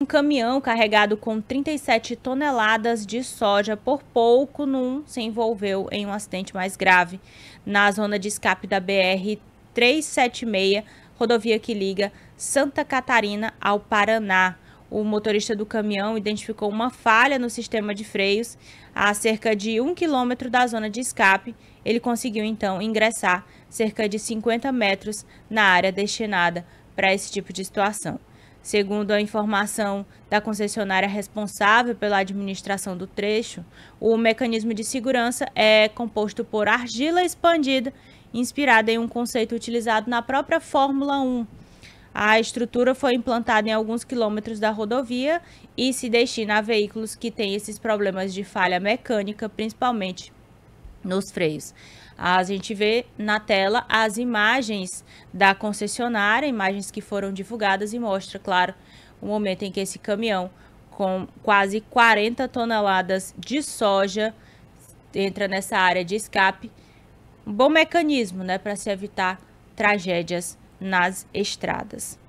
Um caminhão carregado com 37 toneladas de soja por pouco não se envolveu em um acidente mais grave na zona de escape da BR 376, rodovia que liga Santa Catarina ao Paraná. O motorista do caminhão identificou uma falha no sistema de freios a cerca de um quilômetro da zona de escape. Ele conseguiu então ingressar cerca de 50 metros na área destinada para esse tipo de situação. Segundo a informação da concessionária responsável pela administração do trecho, o mecanismo de segurança é composto por argila expandida, inspirada em um conceito utilizado na própria Fórmula 1. A estrutura foi implantada em alguns quilômetros da rodovia e se destina a veículos que têm esses problemas de falha mecânica, principalmente nos freios. A gente vê na tela as imagens da concessionária, imagens que foram divulgadas e mostra, claro, o momento em que esse caminhão com quase 40 toneladas de soja entra nessa área de escape. Um bom mecanismo, né, para se evitar tragédias nas estradas.